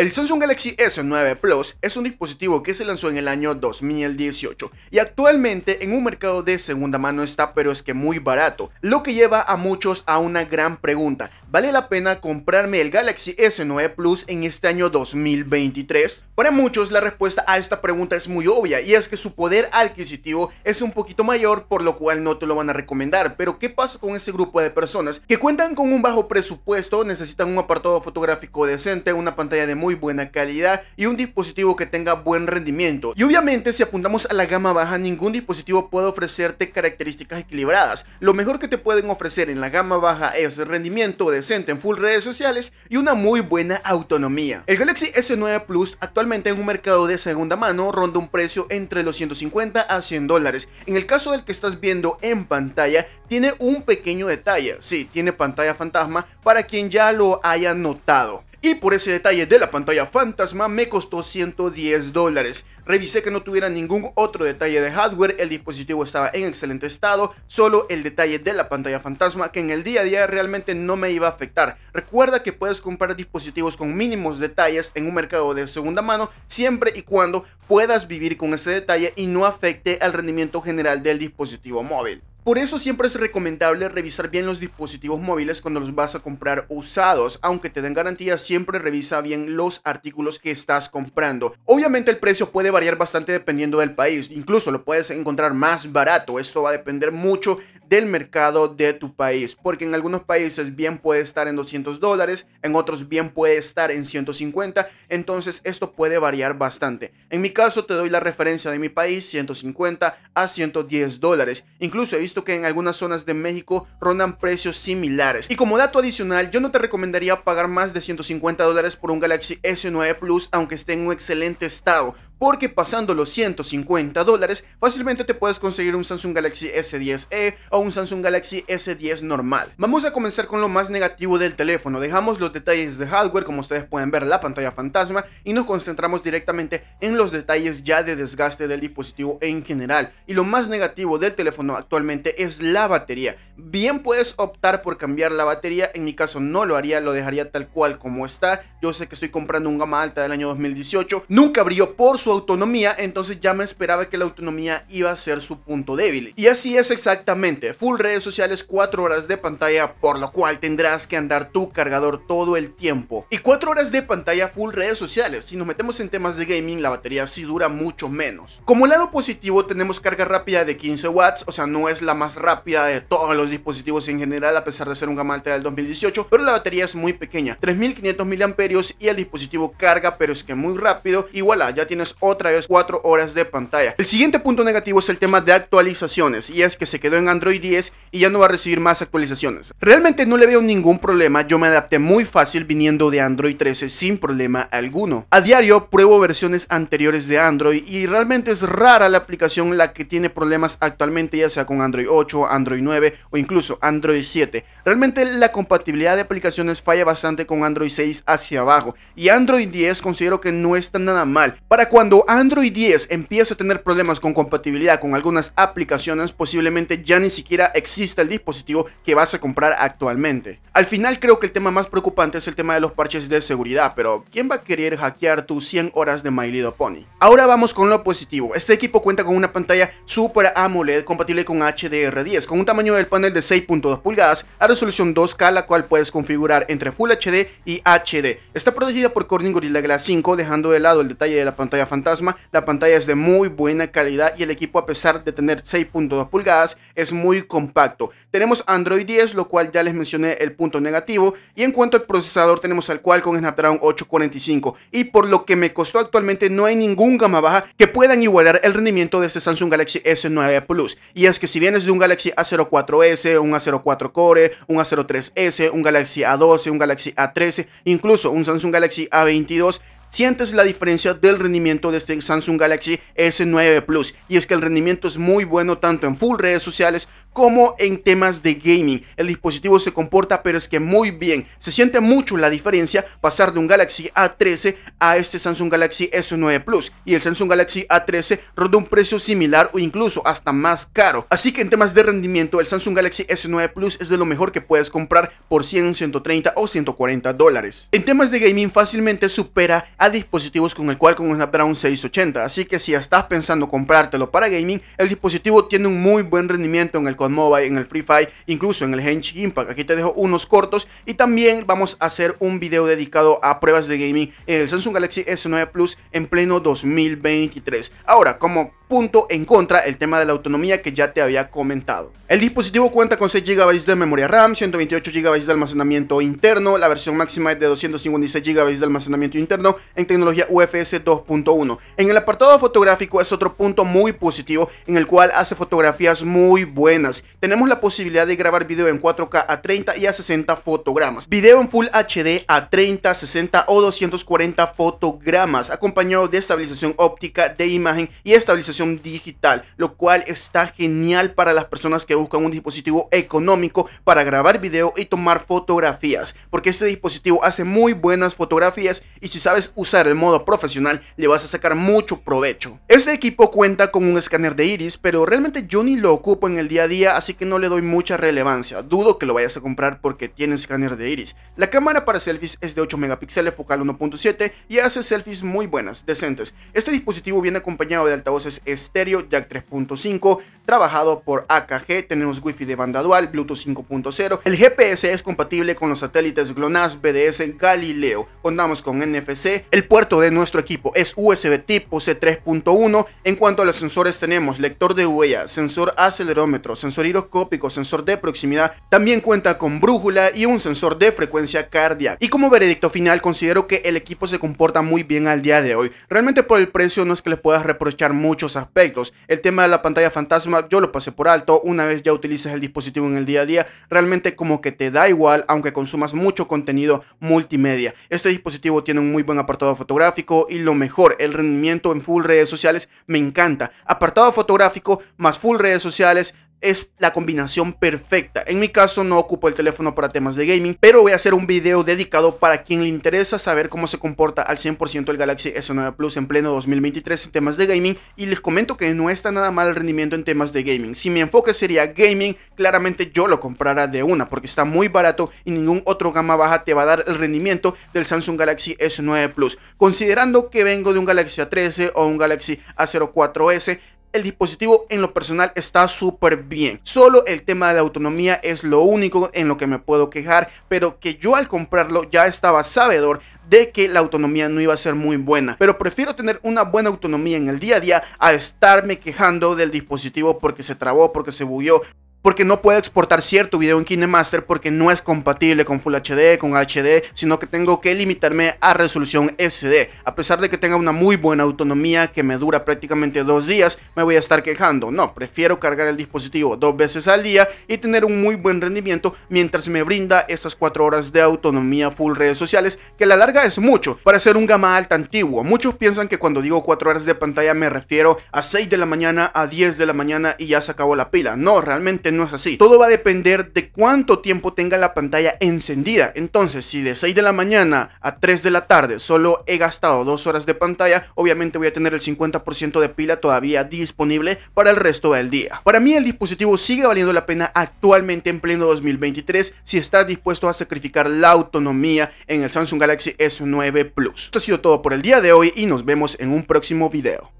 El Samsung Galaxy S9 Plus es un dispositivo que se lanzó en el año 2018 y actualmente en un mercado de segunda mano está pero es que muy barato, lo que lleva a muchos a una gran pregunta, ¿vale la pena comprarme el Galaxy S9 Plus en este año 2023? Para muchos la respuesta a esta pregunta es muy obvia y es que su poder adquisitivo es un poquito mayor por lo cual no te lo van a recomendar, pero ¿qué pasa con ese grupo de personas que cuentan con un bajo presupuesto, necesitan un apartado fotográfico decente, una pantalla de muy buena calidad y un dispositivo que tenga buen rendimiento. Y obviamente si apuntamos a la gama baja, ningún dispositivo puede ofrecerte características equilibradas. Lo mejor que te pueden ofrecer en la gama baja es rendimiento decente en full redes sociales y una muy buena autonomía. El Galaxy S9 Plus actualmente en un mercado de segunda mano ronda un precio entre los 150 a 100 dólares. En el caso del que estás viendo en pantalla, tiene un pequeño detalle. Sí, tiene pantalla fantasma para quien ya lo haya notado. Y por ese detalle de la pantalla fantasma me costó 110 dólares. Revisé que no tuviera ningún otro detalle de hardware, el dispositivo estaba en excelente estado, solo el detalle de la pantalla fantasma que en el día a día realmente no me iba a afectar. Recuerda que puedes comprar dispositivos con mínimos detalles en un mercado de segunda mano siempre y cuando puedas vivir con ese detalle y no afecte al rendimiento general del dispositivo móvil. Por eso siempre es recomendable revisar bien los dispositivos móviles cuando los vas a comprar usados. Aunque te den garantía, siempre revisa bien los artículos que estás comprando. Obviamente el precio puede variar bastante dependiendo del país. Incluso lo puedes encontrar más barato. Esto va a depender mucho del mercado de tu país. Porque en algunos países bien puede estar en 200 dólares, en otros bien puede estar en 150. Entonces esto puede variar bastante. En mi caso te doy la referencia de mi país, 150 a 110 dólares. Incluso visto que en algunas zonas de México rondan precios similares. Y como dato adicional, yo no te recomendaría pagar más de 150 dólares por un Galaxy S9 Plus aunque esté en un excelente estado, porque pasando los 150 dólares fácilmente te puedes conseguir un Samsung Galaxy S10e o un Samsung Galaxy S10 normal. Vamos a comenzar con lo más negativo del teléfono, dejamos los detalles de hardware como ustedes pueden ver la pantalla fantasma y nos concentramos directamente en los detalles ya de desgaste del dispositivo en general y lo más negativo del teléfono actualmente es la batería. Bien puedes optar por cambiar la batería, en mi caso no lo haría, lo dejaría tal cual como está, yo sé que estoy comprando un gama alta del año 2018, nunca abrió por su autonomía, entonces ya me esperaba que la autonomía iba a ser su punto débil. Y así es exactamente, full redes sociales, 4 horas de pantalla, por lo cual tendrás que andar tu cargador todo el tiempo. Y 4 horas de pantalla full redes sociales, si nos metemos en temas de gaming, la batería sí dura mucho menos. Como lado positivo tenemos carga rápida de 15 watts, o sea, no es la más rápida de todos los dispositivos en general, a pesar de ser un gama del 2018, pero la batería es muy pequeña, 3500 mAh y el dispositivo carga, pero es que muy rápido, y voilà, ah, ya tienes otra vez 4 horas de pantalla. El siguiente punto negativo es el tema de actualizaciones y es que se quedó en Android 10 y ya no va a recibir más actualizaciones. Realmente no le veo ningún problema, yo me adapté muy fácil viniendo de Android 13 sin problema alguno. A diario pruebo versiones anteriores de Android y realmente es rara la aplicación la que tiene problemas actualmente ya sea con Android 8, Android 9 o incluso Android 7. Realmente la compatibilidad de aplicaciones falla bastante con Android 6 hacia abajo y Android 10 considero que no está nada mal. Para cuando Android 10 empieza a tener problemas con compatibilidad con algunas aplicaciones, posiblemente ya ni siquiera exista el dispositivo que vas a comprar actualmente. Al final creo que el tema más preocupante es el tema de los parches de seguridad, pero ¿quién va a querer hackear tus 100 horas de My Little Pony? Ahora vamos con lo positivo. Este equipo cuenta con una pantalla Super AMOLED compatible con HDR10, con un tamaño del panel de 6.2 pulgadas a resolución 2K, la cual puedes configurar entre Full HD y HD. Está protegida por Corning Gorilla Glass 5, dejando de lado el detalle de la pantalla Fantasma, la pantalla es de muy buena calidad y el equipo a pesar de tener 6.2 pulgadas es muy compacto. Tenemos Android 10, lo cual ya les mencioné el punto negativo. Y en cuanto al procesador tenemos al Qualcomm Snapdragon 845 y por lo que me costó actualmente no hay ningún gama baja que puedan igualar el rendimiento de este Samsung Galaxy S9 Plus. Y es que si vienes de un Galaxy A04S, un A04 Core, un A03S, un Galaxy A12, un Galaxy A13, incluso un Samsung Galaxy A22, sientes la diferencia del rendimiento de este Samsung Galaxy S9 Plus. Y es que el rendimiento es muy bueno tanto en full redes sociales como en temas de gaming. El dispositivo se comporta pero es que muy bien. Se siente mucho la diferencia pasar de un Galaxy A13 a este Samsung Galaxy S9 Plus. Y el Samsung Galaxy A13 ronda un precio similar o incluso hasta más caro. Así que en temas de rendimiento el Samsung Galaxy S9 Plus es de lo mejor que puedes comprar por 100, 130 o 140 dólares. En temas de gaming fácilmente supera a dispositivos con el cual con Snapdragon 680. Así que si estás pensando comprártelo para gaming, el dispositivo tiene un muy buen rendimiento en el COD Mobile, en el Free Fire, incluso en el Henshin Impact. Aquí te dejo unos cortos y también vamos a hacer un video dedicado a pruebas de gaming en el Samsung Galaxy S9 Plus en pleno 2023. Ahora, como punto en contra el tema de la autonomía que ya te había comentado. El dispositivo cuenta con 6 GB de memoria RAM, 128 GB de almacenamiento interno, la versión máxima es de 256 GB de almacenamiento interno en tecnología UFS 2.1. En el apartado fotográfico es otro punto muy positivo en el cual hace fotografías muy buenas. Tenemos la posibilidad de grabar video en 4K a 30 y a 60 fotogramas, video en Full HD a 30, 60 o 240 fotogramas, acompañado de estabilización óptica de imagen y estabilización digital, lo cual está genial para las personas que buscan un dispositivo económico para grabar video y tomar fotografías, porque este dispositivo hace muy buenas fotografías y si sabes usar el modo profesional le vas a sacar mucho provecho. Este equipo cuenta con un escáner de iris, pero realmente yo ni lo ocupo en el día a día, así que no le doy mucha relevancia. Dudo que lo vayas a comprar porque tiene escáner de iris. La cámara para selfies es de 8 megapíxeles focal 1.7 y hace selfies muy buenas, decentes. Este dispositivo viene acompañado de altavoces estéreo, jack 3.5, trabajado por AKG, tenemos wifi de banda dual, Bluetooth 5.0, el GPS es compatible con los satélites GLONASS, BDS, Galileo, contamos con NFC, el puerto de nuestro equipo es USB tipo C3.1, en cuanto a los sensores tenemos lector de huella, sensor acelerómetro, sensor hiroscópico sensor de proximidad, también cuenta con brújula y un sensor de frecuencia cardíaca. Y como veredicto final considero que el equipo se comporta muy bien al día de hoy, realmente por el precio no es que le puedas reprochar muchos aspectos. El tema de la pantalla fantasma, yo lo pasé por alto. Una vez ya utilizas el dispositivo en el día a día, realmente como que te da igual, aunque consumas mucho contenido multimedia. Este dispositivo tiene un muy buen apartado fotográfico y lo mejor, el rendimiento en full redes sociales me encanta. Apartado fotográfico más full redes sociales es la combinación perfecta. En mi caso no ocupo el teléfono para temas de gaming, pero voy a hacer un video dedicado para quien le interesa saber cómo se comporta al 100% el Galaxy S9 Plus en pleno 2023 en temas de gaming y les comento que no está nada mal el rendimiento en temas de gaming. Si mi enfoque sería gaming, claramente yo lo comprara de una porque está muy barato y ningún otro gama baja te va a dar el rendimiento del Samsung Galaxy S9 Plus. Considerando que vengo de un Galaxy A13 o un Galaxy A04S, el dispositivo en lo personal está súper bien. Solo el tema de la autonomía es lo único en lo que me puedo quejar, pero que yo al comprarlo ya estaba sabedor de que la autonomía no iba a ser muy buena. Pero prefiero tener una buena autonomía en el día a día a estarme quejando del dispositivo porque se trabó, porque se bugueó, porque no puedo exportar cierto video en KineMaster porque no es compatible con Full HD, con HD, sino que tengo que limitarme a resolución SD. A pesar de que tenga una muy buena autonomía que me dura prácticamente dos días, me voy a estar quejando. No, prefiero cargar el dispositivo dos veces al día y tener un muy buen rendimiento mientras me brinda estas cuatro horas de autonomía full redes sociales, que la larga es mucho para ser un gama alta antiguo. Muchos piensan que cuando digo cuatro horas de pantalla me refiero a 6 de la mañana a 10 de la mañana y ya se acabó la pila. No, realmente no es así. Todo va a depender de cuánto tiempo tenga la pantalla encendida. Entonces, si de 6 de la mañana a 3 de la tarde solo he gastado 2 horas de pantalla, obviamente voy a tener el 50% de pila todavía disponible para el resto del día. Para mí el dispositivo sigue valiendo la pena actualmente en pleno 2023 si estás dispuesto a sacrificar la autonomía en el Samsung Galaxy S9 Plus. Esto ha sido todo por el día de hoy y nos vemos en un próximo video.